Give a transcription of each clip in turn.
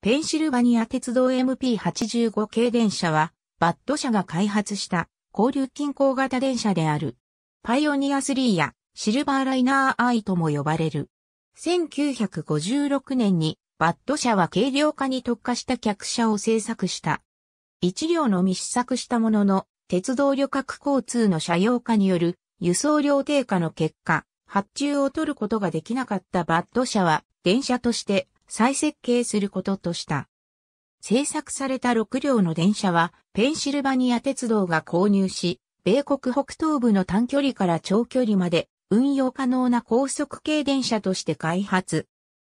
ペンシルバニア鉄道 MP85 系電車は、バッド社が開発した交流均衡型電車である。パイオニア3やシルバーライナー I とも呼ばれる。1956年にバッド社は軽量化に特化した客車を製作した。一両のみ試作したものの、鉄道旅客交通の車用化による輸送量低下の結果、発注を取ることができなかったバッド社は電車として再設計することとした。製作された6両の電車は、ペンシルバニア鉄道が購入し、米国北東部の短距離から長距離まで運用可能な高速系電車として開発。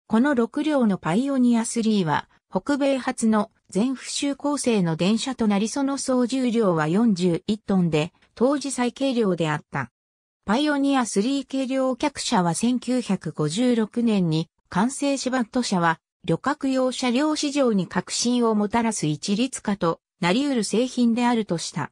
この6両のパイオニア3は、北米初の全不周構成の電車となりその総重量は41トンで、当時最軽量であった。パイオニア3軽量客車は1956年に完成シバット車は、旅客用車両市場に革新をもたらす一律化となり得る製品であるとした。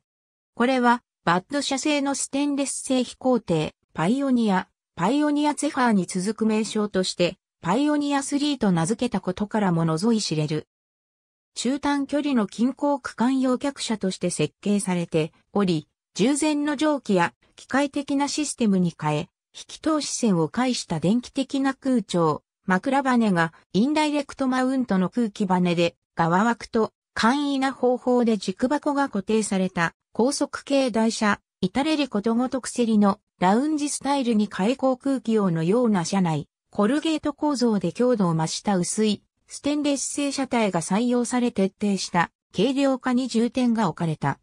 これは、バッド社製のステンレス製飛行艇、パイオニア、パイオニアゼファーに続く名称として、パイオニア3と名付けたことからも覗い知れる。中短距離の近郊区間用客車として設計されており、従前の蒸気や機械的なシステムに変え、引き通し線を介した電気的な空調、枕羽がインダイレクトマウントの空気バネで側枠と簡易な方法で軸箱が固定された高速系台車、至れりことごとくせりのラウンジスタイルに開口空気用のような車内、コルゲート構造で強度を増した薄いステンレス製車体が採用され徹底した軽量化に重点が置かれた。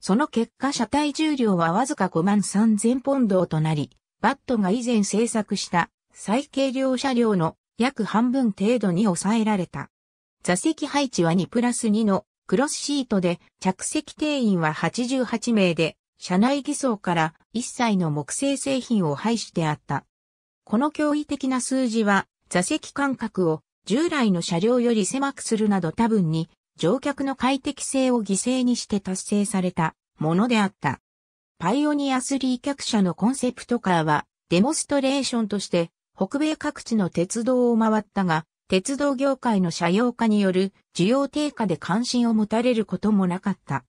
その結果車体重量はわずか5万3000ポンドとなり、バットが以前製作した最軽量車両の約半分程度に抑えられた。座席配置は2プラス2のクロスシートで着席定員は88名で、車内偽装から一切の木製製品を廃してあった。この驚異的な数字は座席間隔を従来の車両より狭くするなど多分に乗客の快適性を犠牲にして達成されたものであった。パイオニアスリー客車のコンセプトカーはデモストレーションとして北米各地の鉄道を回ったが、鉄道業界の車用化による需要低下で関心を持たれることもなかった。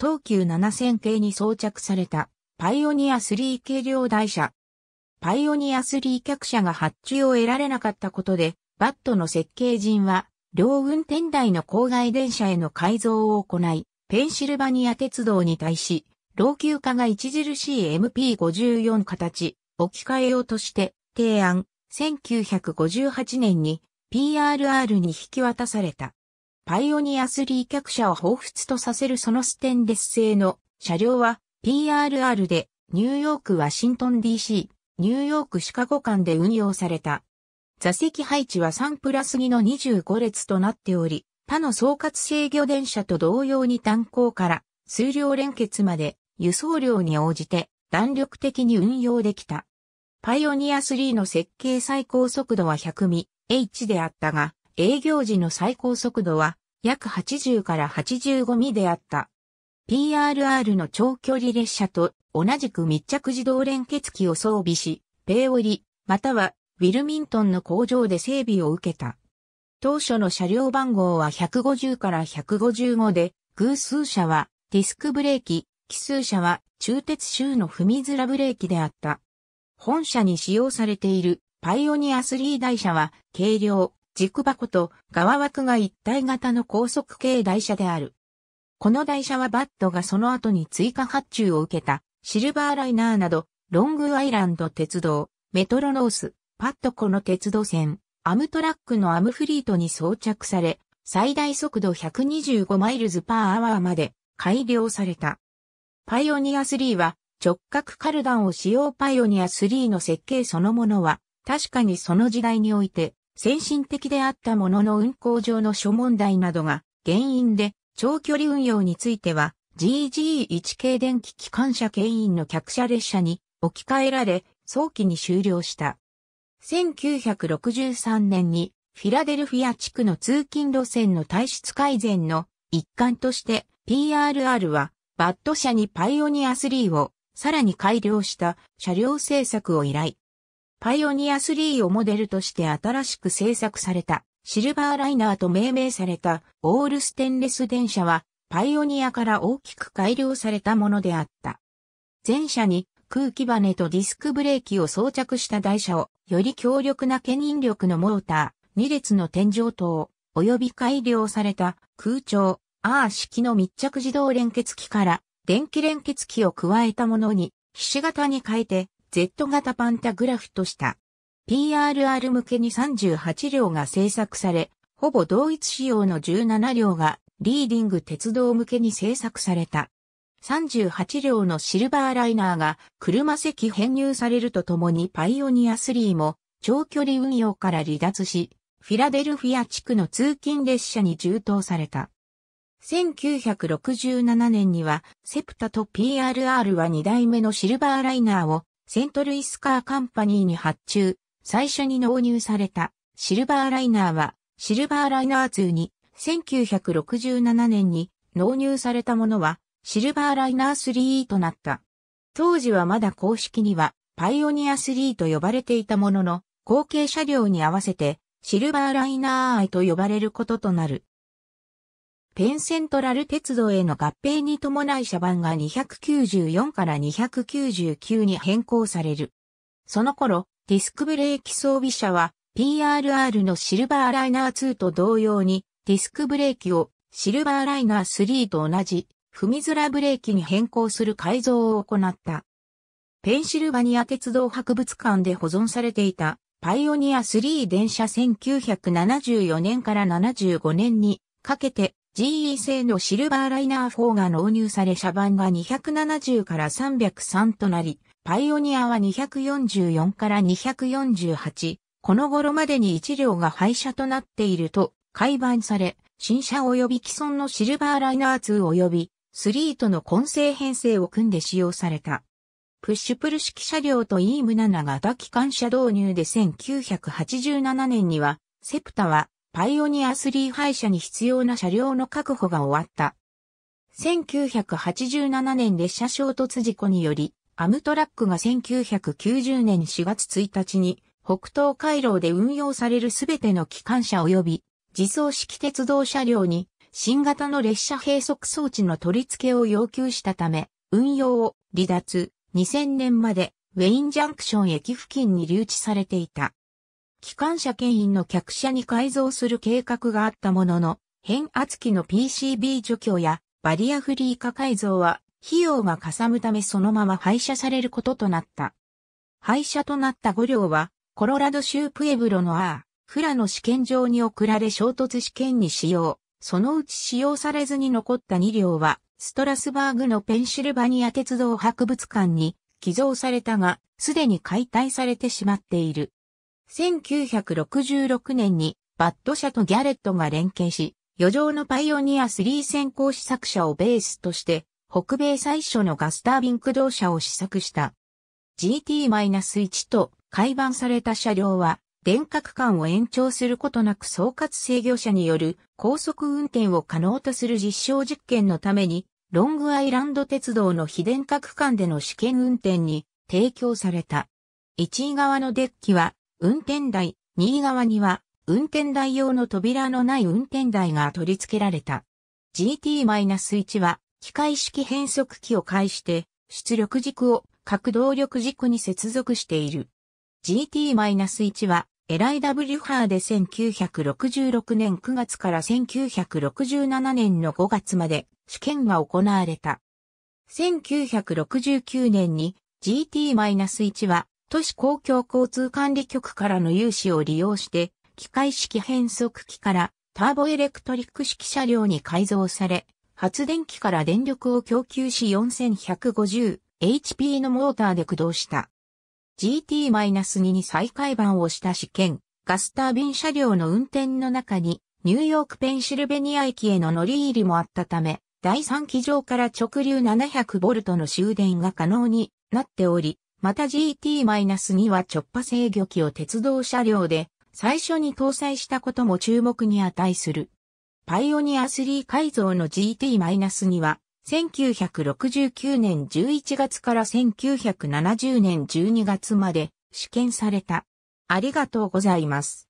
東急7000系に装着されたパイオニア3軽量台車。パイオニア3客車が発注を得られなかったことで、バットの設計人は、両運転台の郊外電車への改造を行い、ペンシルバニア鉄道に対し、老朽化が著しい MP54 形、置き換えようとして、提案、1958年に PRR に引き渡された。パイオニア3客車を彷彿とさせるそのステンレス製の車両は PRR でニューヨーク・ワシントン DC、ニューヨーク・シカゴ間で運用された。座席配置は3プラス2の25列となっており、他の総括制御電車と同様に単行から数量連結まで輸送量に応じて弾力的に運用できた。パイオニア3の設計最高速度は100ミ h であったが、営業時の最高速度は約80から85ミであった。PRR の長距離列車と同じく密着自動連結機を装備し、ペイオリ、またはウィルミントンの工場で整備を受けた。当初の車両番号は150から155で、偶数車はディスクブレーキ、奇数車は中鉄州の踏みづらブレーキであった。本社に使用されているパイオニア3台車は軽量、軸箱と側枠が一体型の高速系台車である。この台車はバットがその後に追加発注を受けたシルバーライナーなどロングアイランド鉄道、メトロノース、パットコの鉄道線、アムトラックのアムフリートに装着され、最大速度125マイルズパーアワーまで改良された。パイオニア3は直角カルダンを使用パイオニア3の設計そのものは、確かにその時代において、先進的であったものの運行上の諸問題などが原因で、長距離運用については、GG1 系電気機関車牽引の客車列車に置き換えられ、早期に終了した。1963年に、フィラデルフィア地区の通勤路線の体質改善の一環として、PRR は、バット車にパイオニア3をさらに改良した車両製作を依頼。パイオニア3をモデルとして新しく製作されたシルバーライナーと命名されたオールステンレス電車はパイオニアから大きく改良されたものであった。前車に空気バネとディスクブレーキを装着した台車をより強力な牽引力のモーター、2列の天井灯、及び改良された空調、アー式の密着自動連結機から電気連結器を加えたものに、菱し形に変えて、Z 型パンタグラフとした。PRR 向けに38両が製作され、ほぼ同一仕様の17両がリーディング鉄道向けに製作された。38両のシルバーライナーが車席編入されるとともにパイオニア3も長距離運用から離脱し、フィラデルフィア地区の通勤列車に充当された。1967年には、セプタと PRR は2代目のシルバーライナーをセントルイスカーカンパニーに発注、最初に納入されたシルバーライナーは、シルバーライナー2に1967年に納入されたものは、シルバーライナー3となった。当時はまだ公式には、パイオニア3と呼ばれていたものの、後継車両に合わせて、シルバーライナー I と呼ばれることとなる。ペンセントラル鉄道への合併に伴い車番が294から299に変更される。その頃、ディスクブレーキ装備車は PRR のシルバーライナー2と同様にディスクブレーキをシルバーライナー3と同じ踏みづらブレーキに変更する改造を行った。ペンシルバニア鉄道博物館で保存されていたパイオニア3電車1974年から75年にかけて GE 製のシルバーライナー4が納入され車番が270から303となり、パイオニアは244から248、この頃までに1両が廃車となっていると、改版され、新車及び既存のシルバーライナー2及び3との混成編成を組んで使用された。プッシュプル式車両と e m ム7型機関車導入で1987年には、セプタはパイオニア3廃車に必要な車両の確保が終わった。1987年列車衝突事故により、アムトラックが1990年4月1日に北東回廊で運用されるすべての機関車及び自走式鉄道車両に新型の列車閉塞装置の取り付けを要求したため、運用を離脱2000年までウェインジャンクション駅付近に留置されていた。機関車牽引の客車に改造する計画があったものの、変圧器の PCB 除去やバリアフリー化改造は費用がかさむためそのまま廃車されることとなった。廃車となった5両は、コロラド州プエブロのアー、フラの試験場に送られ衝突試験に使用。そのうち使用されずに残った2両は、ストラスバーグのペンシルバニア鉄道博物館に寄贈されたが、すでに解体されてしまっている。1966年にバッド社とギャレットが連携し、余剰のパイオニア3先行試作車をベースとして、北米最初のガスタービン駆動車を試作した。GT-1 と改版された車両は、電化区間を延長することなく総括制御者による高速運転を可能とする実証実験のために、ロングアイランド鉄道の非電化区間での試験運転に提供された。1位側のデッキは運転台、右側には、運転台用の扉のない運転台が取り付けられた。GT-1 は、機械式変速機を介して、出力軸を核動力軸に接続している。GT-1 は、エライダ・ブリュハーで1966年9月から1967年の5月まで試験が行われた。1969年に GT-1 は都市公共交通管理局からの融資を利用して、機械式変速機からターボエレクトリック式車両に改造され、発電機から電力を供給し 4150HP のモーターで駆動した。GT-2 に再開版をした試験、ガスタービン車両の運転の中に、ニューヨークペンシルベニア駅への乗り入りもあったため、第3機場から直流 700V の終電が可能になっており、また GT-2 は直波制御機を鉄道車両で最初に搭載したことも注目に値する。パイオニア3改造の GT-2 は1969年11月から1970年12月まで試験された。ありがとうございます。